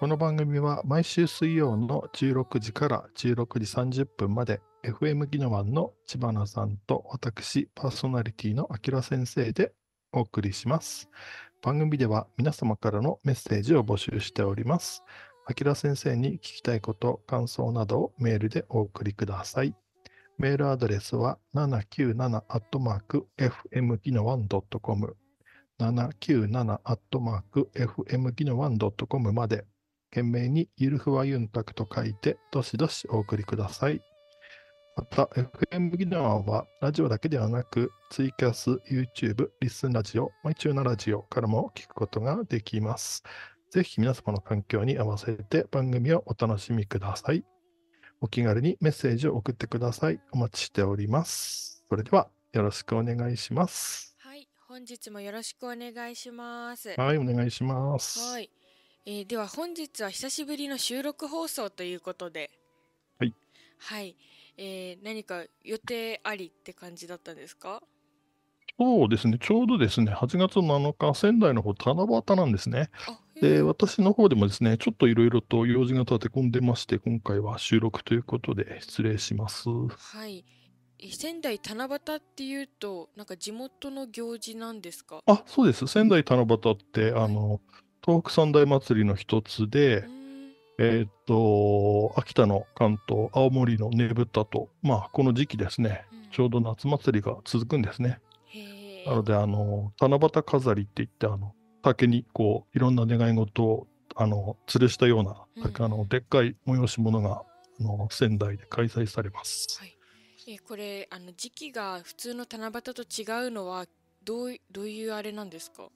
この番組は毎週水曜の16時から16時30分まで FM ギノワンの千葉さんと私パーソナリティのあきら先生でお送りします。番組では皆様からのメッセージを募集しております。あきら先生に聞きたいこと、感想などをメールでお送りください。メールアドレスは7 9 7 f m ギノワン c o m 7 9 7 f m ギノワン c o m まで懸命にゆるふわゆんたくと書いて、どしどしお送りください。また、FM ギナーは、ラジオだけではなく、ツイキャス、YouTube、リスンラジオ、マイチューナラジオからも聞くことができます。ぜひ皆様の環境に合わせて番組をお楽しみください。お気軽にメッセージを送ってください。お待ちしております。それでは、よろしくお願いします。はい、本日もよろしくお願いします。はい、お願いします。はい。えー、では本日は久しぶりの収録放送ということで、はい。はい。えー、何か予定ありって感じだったんですかそうですね、ちょうどですね、8月7日、仙台の方、七夕なんですね。で、私の方でもですね、ちょっといろいろと用事が立て込んでまして、今回は収録ということで、失礼します。はい。仙台七夕っていうと、なんか地元の行事なんですかあ、そうです。仙台七夕って、あの、はい東北三大祭りの一つで、えー、っと、秋田の関東、青森のねぶたと、まあ、この時期ですね、ちょうど夏祭りが続くんですね。なので、あの、七夕飾りって言って、あの、竹にこう、いろんな願い事を、あの、吊るしたような、うん、あの、でっかい催し物が、あの、仙台で開催されます。はいえこれあの時期が普通の七夕と違うのはどうどういうあれなんですか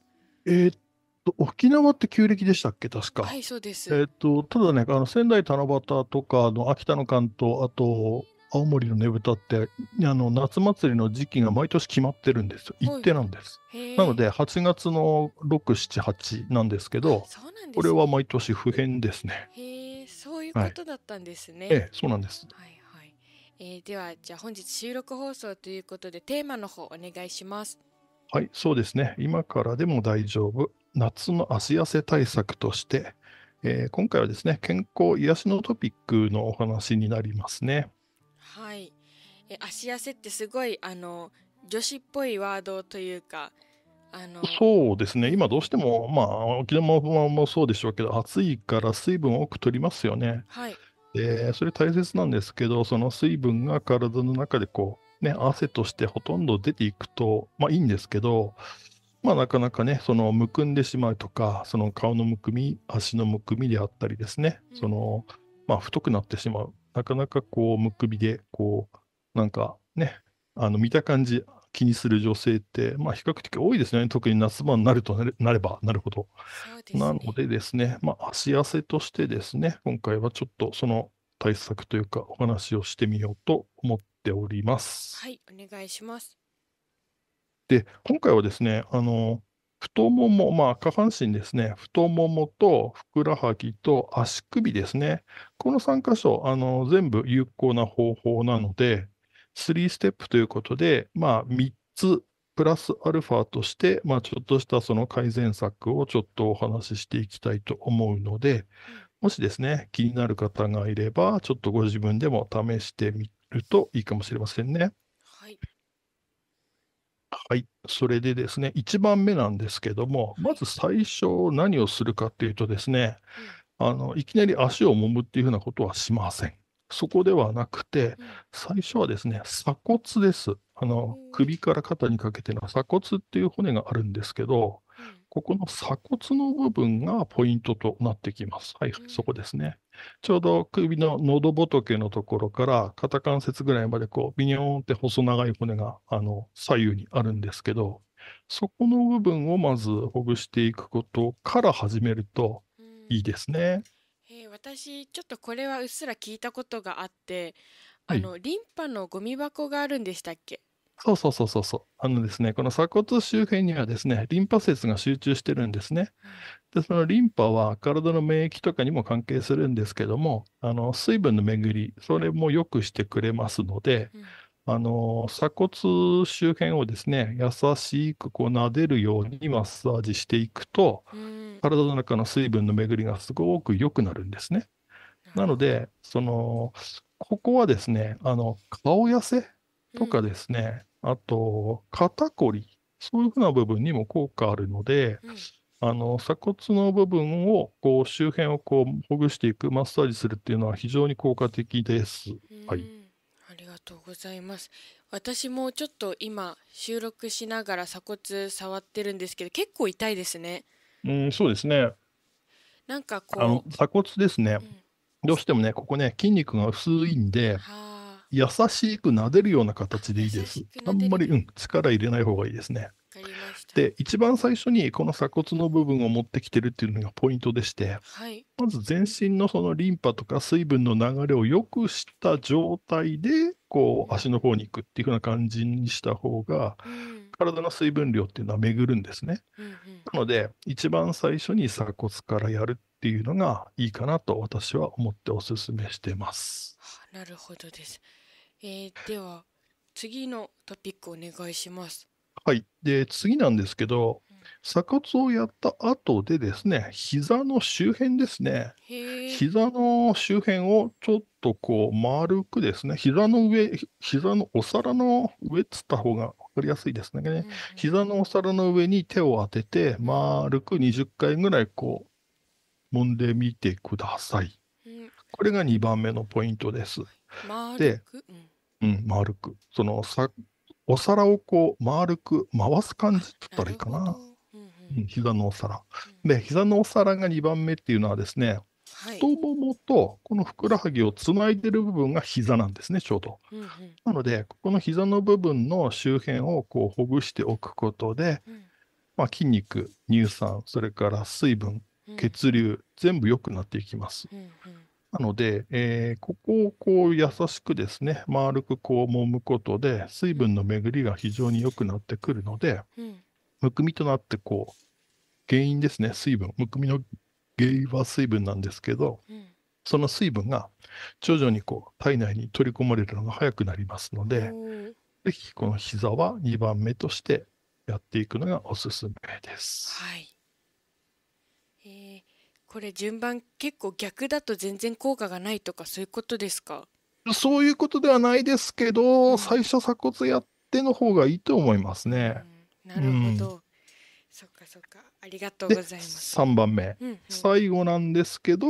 えー、っと、沖縄って旧暦でしたっけ、確か。はい、そうです。えっ、ー、と、ただね、あの仙台七夕とかあの秋田の関東、あと青森のねぶたってあの夏祭りの時期が毎年決まってるんですよ一定なんです、なので8月の六七八なんですけどす、ね、これは毎年不変ですねへそういうことだったんですね、はい、ええ、そうなんです、はいはいえー、ではじゃ本日収録放送ということでテーマの方お願いしますはい、そうですね。今からでも大丈夫。夏の汗痩せ対策として、えー、今回はですね、健康癒しのトピックのお話になりますね。はい。え足痩せってすごいあの女子っぽいワードというか、あのそうですね、今どうしても、まあ、沖縄もそうでしょうけど、暑いから水分を多く取りますよね。はい、でそれ大切なんですけど、その水分が体の中でこね、汗としてほとんど出ていくと、まあいいんですけど、まあなかなかね、そのむくんでしまうとか、その顔のむくみ、足のむくみであったりですね、その、まあ太くなってしまう。なかなかこう、むくみで、こう、なんかね、あの見た感じ、気にする女性って、まあ、比較的多いですよね、特に夏場になるとなればなるほど。ね、なのでですね、まあ、足痩せとしてですね、今回はちょっとその対策というかお話をしてみようと思っております。はい、お願いします。で、今回はですね、あの、太もも、まあ、下半身ですね、太ももとふくらはぎと足首ですね、この3箇所、あの全部有効な方法なので、3ステップということで、まあ、3つプラスアルファとして、まあ、ちょっとしたその改善策をちょっとお話ししていきたいと思うので、もしですね、気になる方がいれば、ちょっとご自分でも試してみるといいかもしれませんね。はい。はい。それでですね、1番目なんですけども、まず最初何をするかっていうとですね、あの、いきなり足を揉むっていうふうなことはしません。そこではなくて、最初はですね、鎖骨です。あの、首から肩にかけての鎖骨っていう骨があるんですけど、ここの鎖骨の部分がポイントとなってきます。はい、そこですね。ちょうど首の喉仏のところから肩関節ぐらいまでこうビニョーンって細長い骨があの左右にあるんですけど、そこの部分をまずほぐしていくことから始めるといいですね。え私ちょっとこれはうっすら聞いたことがあって、あの、はい、リンパのゴミ箱があるんでしたっけそうそうそうそうそう。あのですね、この鎖骨周辺にはですね、リンパ節が集中してるんですね。で、そのリンパは体の免疫とかにも関係するんですけども、あの水分の巡り、それも良くしてくれますので、うんあの鎖骨周辺をですね優しくこう撫でるようにマッサージしていくと、うん、体の中の水分の巡りがすごく良くなるんですね。なのでそのここはですねあの顔痩せとかですね、うん、あと肩こりそういうふうな部分にも効果あるので、うんあの鎖骨の部分をこう周辺をこうほぐしていくマッサージするっていうのは非常に効果的です。はい。ありがとうございます。私もちょっと今収録しながら鎖骨触ってるんですけど、結構痛いですね。うん、そうですね。なんかこう鎖骨ですね、うん。どうしてもね、ここね筋肉が薄いんで。はあ優しく撫でるような形でいいです。あんまり、うん、力入れない方がいいですね。で一番最初にこの鎖骨の部分を持ってきてるっていうのがポイントでして、はい、まず全身のそのリンパとか水分の流れを良くした状態でこう足の方に行くっていう風な感じにした方が、体の水分量っていうのは巡るんですね。なので一番最初に鎖骨からやるっていうのがいいかなと私は思っておすすめしてます。なるほどです。えー、では、次のトピックお願いします。はい。で、次なんですけど、鎖骨をやった後でですね、膝の周辺ですね、膝の周辺をちょっとこう丸くですね、膝の上、膝のお皿の上っつった方が分かりやすいですね、うん膝のお皿の上に手を当てて、丸く20回ぐらいこう、揉んでみてください。うん、これが2番目のポイントです。で、うんうん、丸く。そのさお皿をこう丸く回す感じって言ったらいいかな。うん、膝のお皿。で、膝のお皿が2番目っていうのはですね、太ももとこのふくらはぎをつないでる部分が膝なんですね、ちょうど。うんうん、なので、ここの膝の部分の周辺をこうほぐしておくことで、うん、まあ、筋肉、乳酸、それから水分、血流、全部良くなっていきます。うんうんなので、えー、ここをこう優しくですね、丸くこう揉むことで、水分の巡りが非常に良くなってくるので、うん、むくみとなってこう、原因ですね、水分。むくみの原因は水分なんですけど、うん、その水分が徐々にこう体内に取り込まれるのが早くなりますので、是非この膝は2番目としてやっていくのがおすすめです。はいえーこれ順番結構逆だと全然効果がないとかそういうことですかそういうことではないですけど、うん、最初鎖骨やっての方がいいと思いますね。うん、なるほど、うん、そっかそっかありがとうございます。3番目、うんうん、最後なんですけど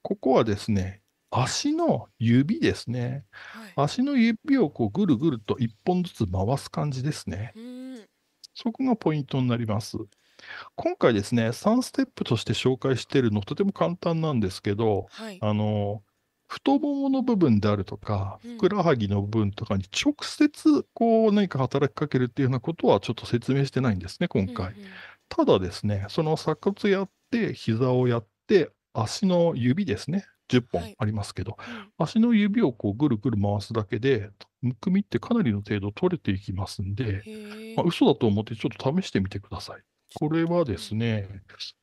ここはですね足の指ですね、はい、足の指をこうぐるぐると1本ずつ回す感じですね。そこがポイントになります。今回ですね、3ステップとして紹介しているの、とても簡単なんですけど、はい、あの、太ももの部分であるとか、ふくらはぎの部分とかに直接こう何か働きかけるっていうようなことはちょっと説明してないんですね、今回。うんうん、ただですね、その鎖骨やって、膝をやって、足の指ですね、10本ありますけど、はいうん、足の指をこうぐるぐる回すだけで、むくみってかなりの程度取れていきますんで、まあ、嘘だと思ってちょっと試してみてください。これはですね、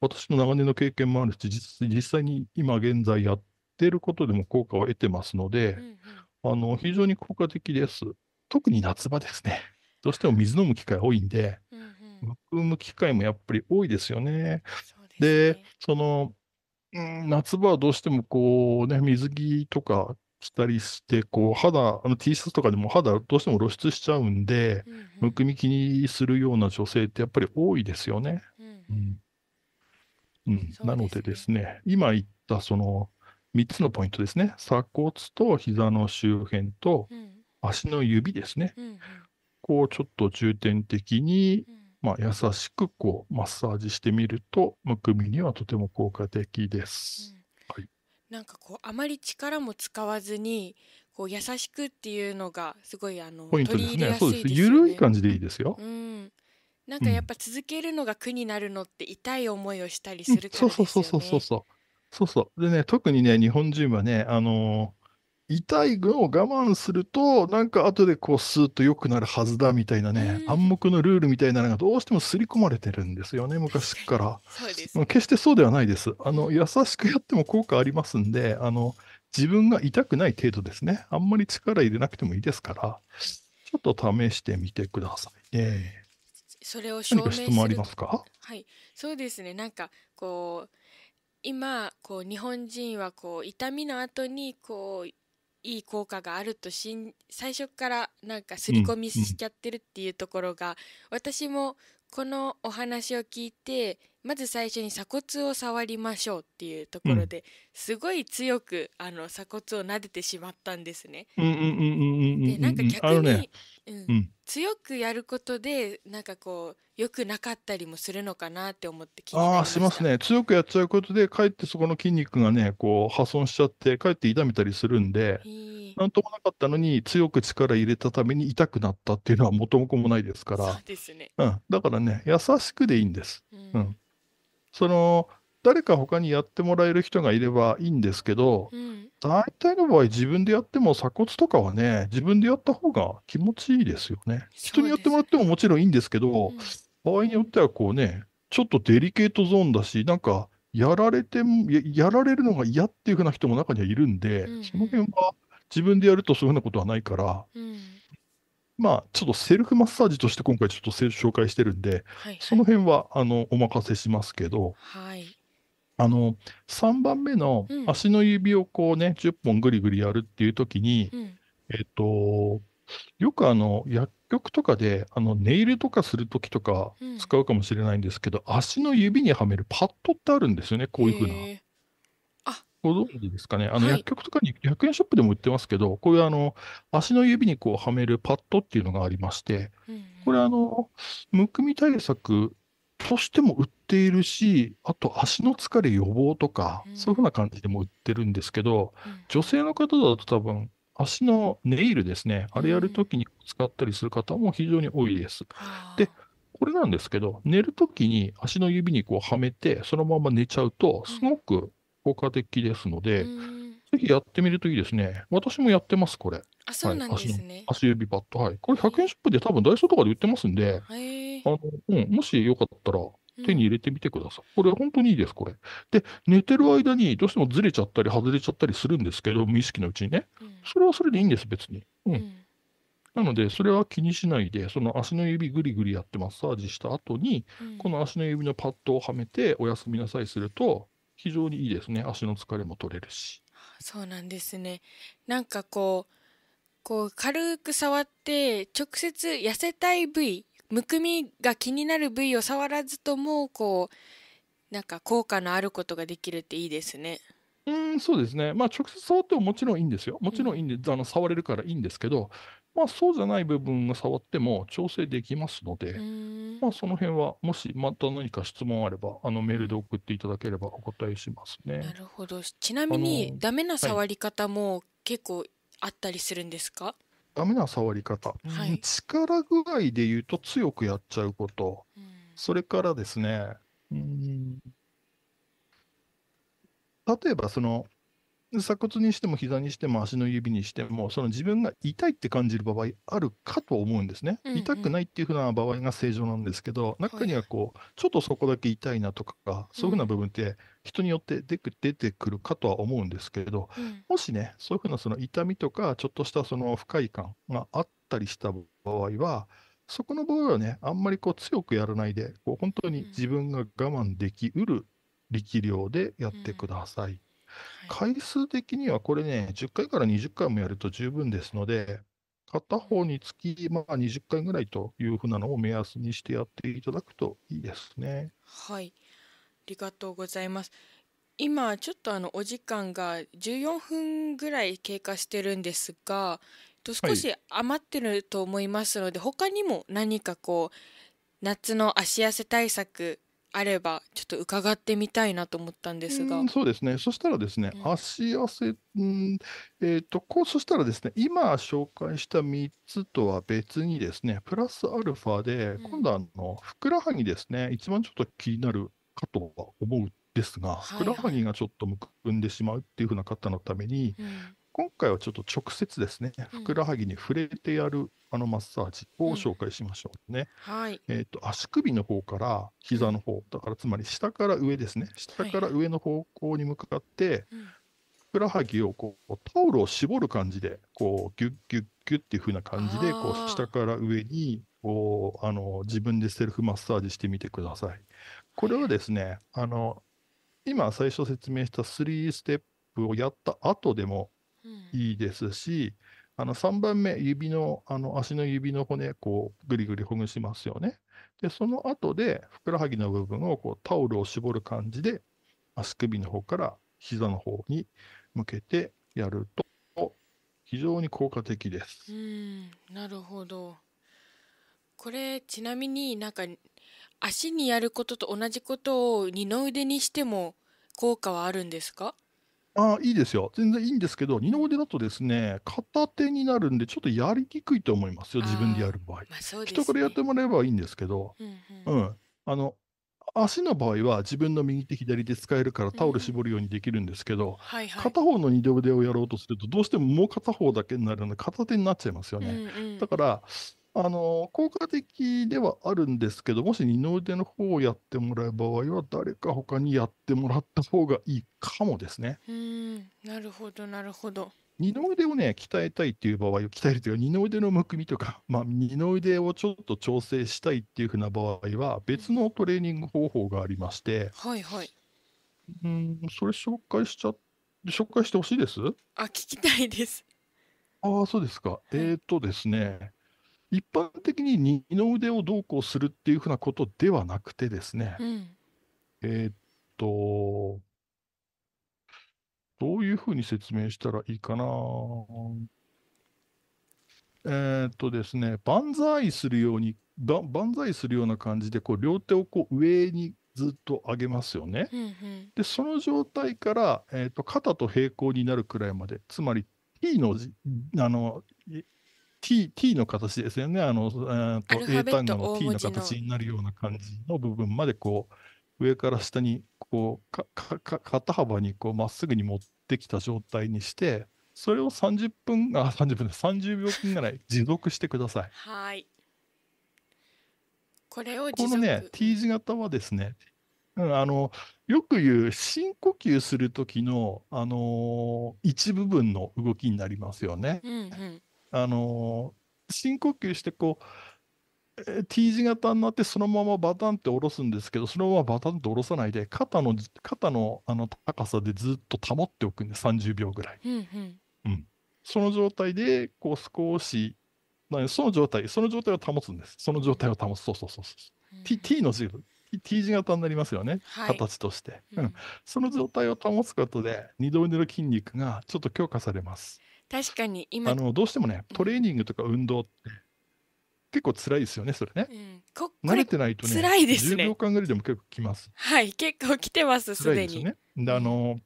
私の長年の経験もあるし、実実際に今現在やっていることでも効果を得てますので、うんあの非常に効果的です。特に夏場ですね。どうしても水飲む機会多いんで、むくむ機会もやっぱり多いですよね。で、ね、その、うん、夏場はどうしてもこうね、水着とかしたりして、こう肌、あの T シャツとかでも肌どうしても露出しちゃうんで、うんうん、むくみ気にするような女性ってやっぱり多いですよね。うん、なのでですね、今言ったその3つのポイントですね、鎖骨と膝の周辺と足の指ですね、うんうん、こうちょっと重点的に、まあ、優しくこうマッサージしてみると、むくみにはとても効果的です。なんかこうあまり力も使わずにこう優しくっていうのがすごいあのポイントですね。そうです。緩い感じでいいですよ。うん。なんかやっぱ続けるのが苦になるのって痛い思いをしたりするからですよね。そうそうそうそうそうそう。そうそう。でね、特にね、日本人はね、あの痛いのを我慢すると、なんか後でこう、スーッと良くなるはずだみたいなね、うん、暗黙のルールみたいなのがどうしても刷り込まれてるんですよね、昔から。そうです、決してそうではないです。あの、優しくやっても効果ありますんで、あの、自分が痛くない程度ですね。あんまり力入れなくてもいいですから、ちょっと試してみてくださいね。それを証明すありますかはい、そうですね。なんか、こう、今こう日本人はこう痛みの後にこういい効果があるとしん最初からなんか刷り込みしちゃってるっていうところが、私もこのお話を聞いてまず最初に鎖骨を触りましょうっていうところで、すごい強くあの鎖骨を撫でてしまったんですね。でなんか逆に、うん、強くやることでなんかこうよくなかったりもするのかなって思って気になりまあしますね強くやっちゃうことでかえってそこの筋肉がねこう破損しちゃってかえって痛めたりするんでなんともなかったのに強く力入れたために痛くなったっていうのは元も子もないですからそうですね、ねうん、だからね優しくでいいんです。うん、うん、その誰か他にやってもらえる人がいればいいんですけど、うん、大体の場合自分でやっても鎖骨とかはね自分でやった方が気持ちいいですよね。人にやってもらってももちろんいいんですけど、うん、場合によってはこうねちょっとデリケートゾーンだしなんかやられてもやられるのが嫌っていうふうな人も中にはいるんで、うん、その辺は自分でやるとそういうふうなことはないから、うん、まあちょっとセルフマッサージとして今回ちょっと紹介してるんで、はいはい、その辺はあのお任せしますけど。はいあの3番目の足の指をこうね、10本ぐりぐりやるっていう時に、うんえっと、よくあの薬局とかであのネイルとかする時とか使うかもしれないんですけど、足の指にはめるパッドってあるんですよね、こういうふうな。あご存知ですかね。あの薬局とかに100円ショップでも売ってますけど、こういうあの足の指にこうはめるパッドっていうのがありまして、うんこれあの、むくみ対策としても売っているし、あと足の疲れ予防とか、うん、そういうふうな感じでも売ってるんですけど、うん、女性の方だと多分、足のネイルですね、あれやるときに使ったりする方も非常に多いです。で、これなんですけど、寝るときに足の指にこうはめて、そのまま寝ちゃうと、すごく効果的ですので、ぜひやってみるといいですね。私もやってます、これ。あ、そうなんですね。はい、足足指パッド。はい。これ100円ショップで多分ダイソーとかで売ってますんで、ー、あの、うん、もしよかったら、手に入れてみてください。これ本当にいいです、これ。で、寝てる間にどうしてもずれちゃったり外れちゃったりするんですけど、無意識のうちにね。それはそれでいいんです、別に。うん。うん、なので、それは気にしないで、その足の指ぐりぐりやってマッサージした後に、うん、この足の指のパッドをはめて、おやすみなさいすると、非常にいいですね。足の疲れも取れるし。そうなんですね。なんかこう、こう軽く触って直接痩せたい部位むくみが気になる部位を触らずともこうなんか効果のあることができるっていいですね。うんそうですね、まあ、直接触ってももちろんいいんですよ、もちろんいいんで、うん、あの触れるからいいんですけど、まあ、そうじゃない部分を触っても調整できますので、まあ、その辺はもしまた何か質問あればあのメールで送っていただければお答えしますね。なるほどちなみにダメな触り方も結構あったりするんですか、はいダメな触り方、はい、力具合で言うと強くやっちゃうこと、うん、それからですね、うん、例えばその鎖骨にしても膝にしても足の指にしてもその自分が痛いって感じる場合あるかと思うんですね、うんうん、痛くないっていうふうな場合が正常なんですけど中にはこうちょっとそこだけ痛いなとかそういうふうな部分って人によって出てくるかとは思うんですけれど、うん、もしねそういうふうなその痛みとかちょっとしたその不快感があったりした場合はそこの場合はねあんまりこう強くやらないでこう本当に自分が我慢できうる力量でやってください。うん回数的にはこれね、10回から20回もやると十分ですので、片方につき、まあ、20回ぐらいというふうなのを目安にしてやっていただくといいですね。はい。ありがとうございます。今、ちょっとあの、お時間が14分ぐらい経過してるんですが、少し余ってると思いますので、はい、他にも何かこう、夏の足痩せ対策あればちょっと伺ってみたいなと思ったんですが。うん、そうですね。そしたらですね、うん、足汗、うん、えっ、ー、と、こう、そしたらですね、今紹介した3つとは別にですね、プラスアルファで、今度あの、ふくらはぎですね、一番ちょっと気になるかとは思うんですが、ふくらはぎがちょっとむくんでしまうっていうふうな方のために、うい今回はちょっと直接ですね、ふくらはぎに触れてやるあのマッサージを紹介しましょうね。うん、はい。えっ、ー、と、足首の方から膝の方、だからつまり下から上ですね、下から上の方向に向かって、はい、ふくらはぎをこう、タオルを絞る感じで、こう、ギュッギュッギュッっていう風な感じで、こう、下から上に、こう、あの、自分でセルフマッサージしてみてください。これはですね、あの、今最初説明した3ステップをやった後でも、いいですし、あの3番目、指の、あの足の指の骨、こう、ぐりぐりほぐしますよね。で、その後で、ふくらはぎの部分をこうタオルを絞る感じで、足首の方から膝の方に向けてやると、非常に効果的です。うん、なるほど。これ、ちなみになんか、足にやることと同じことを二の腕にしても効果はあるんですかあいいですよ。全然いいんですけど、二の腕だとですね、片手になるんで、ちょっとやりにくいと思いますよ、自分でやる場合。まあそうですね人からやってもらえばいいんですけど、うんうんうん。あの、足の場合は自分の右手左手使えるからタオル絞るようにできるんですけど、はいはい。片方の二の腕をやろうとすると、どうしてももう片方だけになるので、片手になっちゃいますよね。うんうん。だから、あの効果的ではあるんですけど、もし二の腕の方をやってもらう場合は、誰か他にやってもらった方がいいかもですね。うん、なるほど、なるほど。二の腕をね、鍛えたいっていう場合を鍛えるというか、二の腕のむくみとか、まあ、二の腕をちょっと調整したいっていうふうな場合は、別のトレーニング方法がありまして、はいはい。うん、それ紹介しちゃ、紹介してほしいですあ、聞きたいです。ああ、そうですか。えっ、ー、とですね、一般的に二の腕をどうこうするっていうふうなことではなくてですね、うん、えー、っと、どういうふうに説明したらいいかな。えー、っとですね、万歳するように、万歳するような感じで、こう、両手をこう上にずっと上げますよね。うんうん、で、その状態から、えー、っと、肩と平行になるくらいまで、つまり T の字、あの、T, T の形ですよね。あの、えー、と英単語の T の形になるような感じの部分までこう上から下にこうかか肩幅にこうまっすぐに持ってきた状態にしてそれを30分あ30分30秒間ぐらい持続してください。はいこれをこのね T 字型はですね、うん、あのよく言う深呼吸する時のあのー、一部分の動きになりますよね。うんうんあの深呼吸してこう T 字型になってそのままバタンって下ろすんですけどそのままバタンって下ろさないで肩の肩のあの高さでずっと保っておくんで30秒ぐらい、うんうんうん、その状態でこう少しその状態その状態を保つんですその状態を保つそうそうそうそう、うん、T, T の字 T 字型になりますよね、はい、形として、うん、その状態を保つことで二度目の筋肉がちょっと強化されます確かに今あのどうしてもねトレーニングとか運動って結構辛いですよねそれね、うん、れ慣れてないとね辛いですね10秒間ぐらいでも結構きますはい結構きてますすでにであの、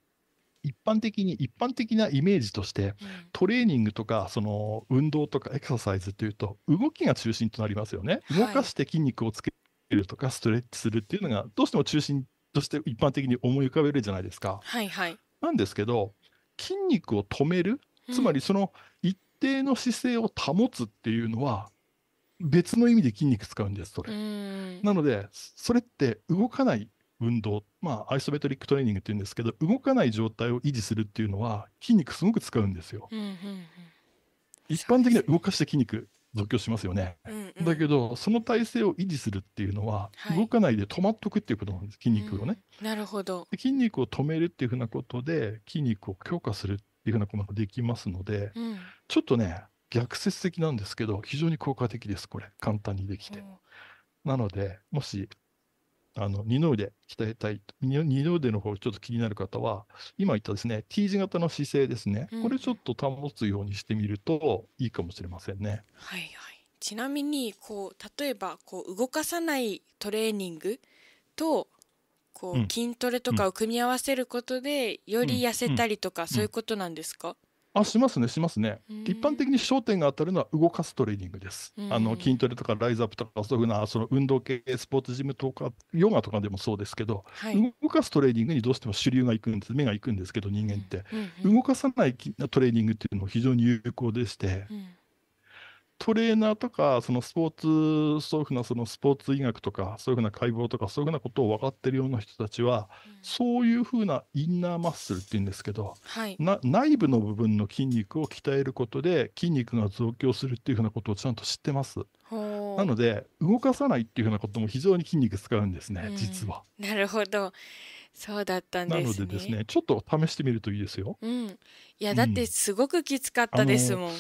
一般的に一般的なイメージとして、トレーニングとかその運動とかエクササイズというと動きが中心となりますよね、動かして筋肉をつけるとかストレッチするっていうのがどうしても中心として一般的に思い浮かべるじゃないですか。はいはい、なんですけど筋肉を止めるつまりその一定の姿勢を保つっていうのは、別の意味で筋肉使うんです、それ。なので、それって動かない運動、まあ、アイソベトリックトレーニングって言うんですけど、動かない状態を維持するっていうのは、筋肉すごく使うんですよ。うんうんうん、一般的には動かして筋肉増強しますよね、うんうん。だけど、その体勢を維持するっていうのは、はい、動かないで止まっとくっていうことなんです、筋肉をね。うん、なるほど筋肉を止めるっていうふうなことで、筋肉を強化するっいうふうなことができますので、うん、ちょっとね逆説的なんですけど非常に効果的ですこれ簡単にできて。なのでもしあの二の腕鍛えたい二の腕の方ちょっと気になる方は今言ったですね T 字型の姿勢ですね、うん、これちょっと保つようにしてみるといいかもしれませんね。はいはいちなみにこう例えばこう動かさないトレーニングとこう、筋トレとかを組み合わせることで、より痩せたりとか、そういうことなんですか、あしますねしますね、一般的に焦点が当たるのは動かすトレーニングです、あの筋トレとかライズアップとかそういうふうなその運動系スポーツジムとかヨガとかでもそうですけど、はい、動かすトレーニングにどうしても主流がいくんです目がいくんですけど人間って、動かさないトレーニングっていうのも非常に有効でして、うんトレーナーとか、そのスポーツ、そういうふうなそのスポーツ医学とか、そういうふうな解剖とか、そういうふうなことを分かってるような人たちは、うん、そういうふうなインナーマッスルっていうんですけど、はい、内部の部分の筋肉を鍛えることで、筋肉が増強するっていうふうなことをちゃんと知ってます。なので、動かさないっていうふうなことも非常に筋肉使うんですね、うん、実は。なるほど。そうだったんです、ね、なのでですね、ちょっと試してみるといいですよ。うん。いや、だってすごくきつかったですもん。うん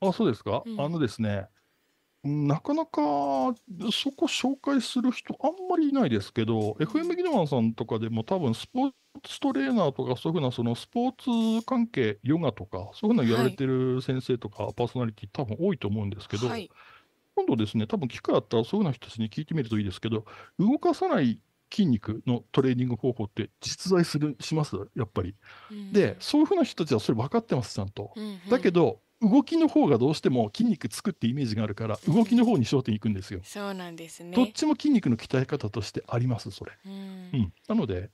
あ、そうですか。うん。あのですね、なかなか、そこ紹介する人あんまりいないですけど、うん。FM ギドマンさんとかでも多分スポーツトレーナーとかそういうふうなそのスポーツ関係、ヨガとか、そういうふうなやられてる先生とかパーソナリティ多分多いと思うんですけはど、い。今度ですね、多分機会あったらそういうふうな人たちに聞いてみるといいですけど、動かさない筋肉のトレーニング方法って実在するします？やっぱり。うで、そういうふうな人たちはそれ分かってます、ちゃんと。うんうだけど動きの方がどうしても筋肉つくってイメージがあるから動きの方に焦点いくんですよ。そうなんですね。どっちも筋肉の鍛え方としてありますそれ。うんうん、なので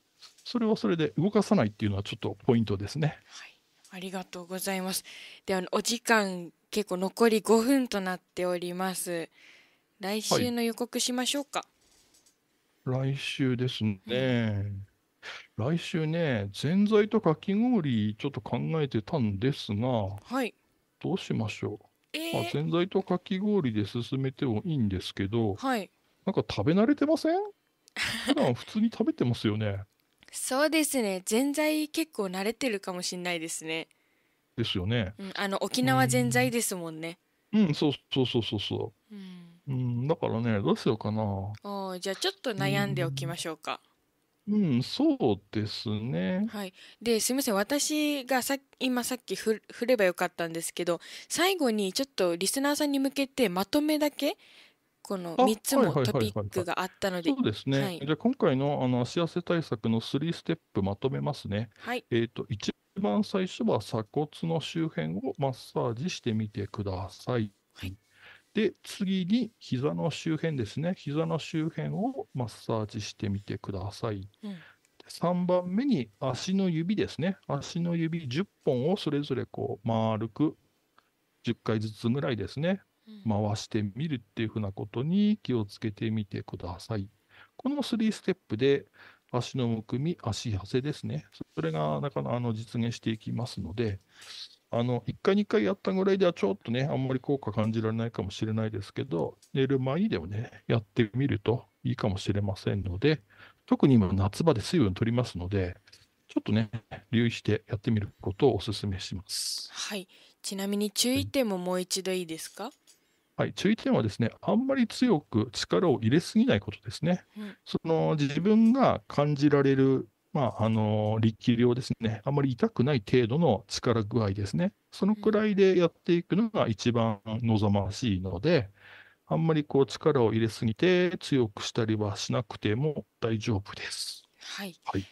それはそれで動かさないっていうのはちょっとポイントですね。はい、ありがとうございます。ではお時間結構残り5分となっております。来週の予告しましょうか。はい、来週ですね。うん来週ね、ぜんざいとかき氷ちょっと考えてたんですが、はい、どうしましょう、えー、まあ、ざいとかき氷で進めてもいいんですけど、はい、なんか食べ慣れてません普段普通に食べてますよねそうですねぜんざい結構慣れてるかもしれないですねですよね、うん、あの沖縄ぜんざいですもんねうん、うん、そうそうそうそうそううん、うん、だからねどうしようかなあじゃあちょっと悩んでおきましょうか、うんうん、そうですね。はい。で、すみません。私がさ、今さっき振振ればよかったんですけど、最後にちょっとリスナーさんに向けてまとめだけ、この3つもトピックがあったので。そうですね。はい、じゃあ今回のあの足痩せ対策の3ステップまとめますね。はい。えっ、と、一番最初は鎖骨の周辺をマッサージしてみてください。で、次に膝の周辺ですね。膝の周辺をマッサージしてみてください。うん、3番目に足の指ですね。足の指10本をそれぞれこう丸く10回ずつぐらいですね。回してみるっていうふうなことに気をつけてみてください。この3ステップで足のむくみ、足痩せですね。それがなかなかあの実現していきますので、あの、1回、2回やったぐらいではちょっとね、あんまり効果感じられないかもしれないですけど、寝る前にでもね、やってみるといいかもしれませんので、特に今、夏場で水分取りますので、ちょっとね、留意してやってみることをお勧めします。はい。ちなみに注意点ももう一度いいですか、はい、注意点はですね、あんまり強く力を入れすぎないことですね。うん、その自分が感じられるまあ、あの、力量ですね。あまり痛くない程度の力具合ですね。そのくらいでやっていくのが一番望ましいので、あんまりこう力を入れすぎて強くしたりはしなくても大丈夫です。はい。はい、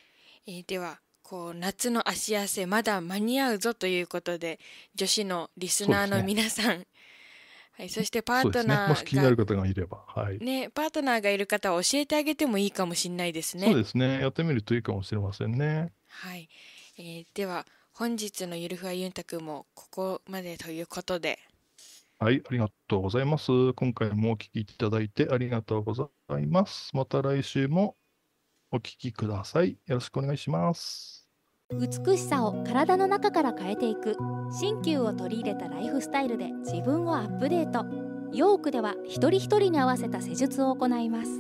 えー、では、こう夏の足痩せまだ間に合うぞということで女子のリスナーの皆さん、はい、そしてパートナーが、ね、もし気になる方がいれば、はいね、パートナーがいる方は教えてあげてもいいかもしれないですね。そうですね、やってみるといいかもしれませんね。はい、えー、では本日のゆるふわゆんたくんもここまでということで。はい、ありがとうございます。今回もお聞きいただいてありがとうございます。また来週もお聞きください。よろしくお願いします。美しさを体の中から変えていく新旧を取り入れたライフスタイルで自分をアップデートヨークでは一人一人に合わせた施術を行います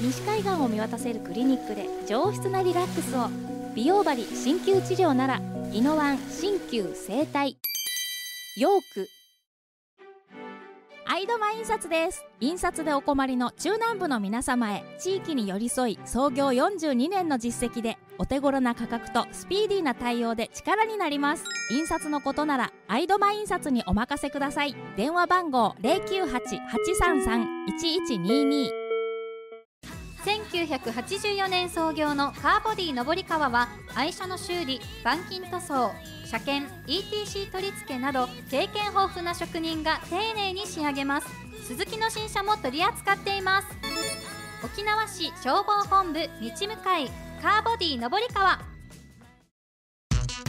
西海岸を見渡せるクリニックで上質なリラックスを美容針鍼灸治療ならイノワン鍼灸整体ヨークイドマ印刷です印刷でお困りの中南部の皆様へ地域に寄り添い創業42年の実績でお手頃な価格とスピーディーな対応で力になります印刷のことなら相戸間印刷にお任せください電話番号098-833-1122 1984年創業のカーボディ上り川は愛車の修理板金塗装車検 ETC 取り付けなど経験豊富な職人が丁寧に仕上げます鈴木の新車も取り扱っています沖縄市消防本部道向かいカーボディ上り川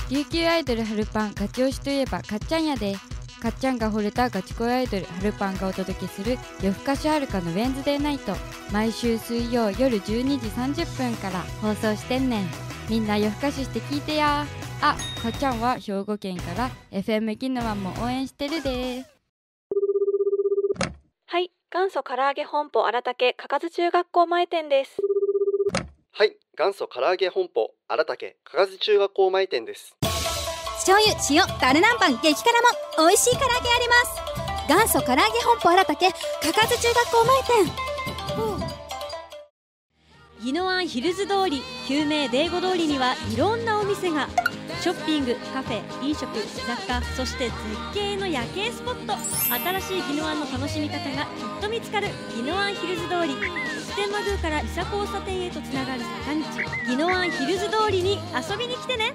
琉球アイドル春パンガチ推しといえばかっちゃんやでかっちゃんが惚れたガチ恋アイドル春パンがお届けする夜更かしはるかのウェンズデーナイト毎週水曜夜12時30分から放送してんねんみんな夜更かしして聞いてやーあかちゃんは兵庫県から FM ギノワンも応援してるですはい元祖唐揚げ本舗荒竹かかず中学校前店ですはい元祖唐揚げ本舗荒竹かかず中学校前店です醤油塩ダルナンパン、激辛も美味しい唐揚げあります元祖唐揚げ本舗荒竹かかず中学校前店宜野湾ヒルズ通り救命デーゴ通りにはいろんなお店がショッピングカフェ飲食雑貨そして絶景の夜景スポット新しい宜野湾の楽しみ方がきっと見つかる宜野湾ヒルズ通り普天間宮から伊佐交差点へとつながる坂道宜野湾ヒルズ通りに遊びに来てね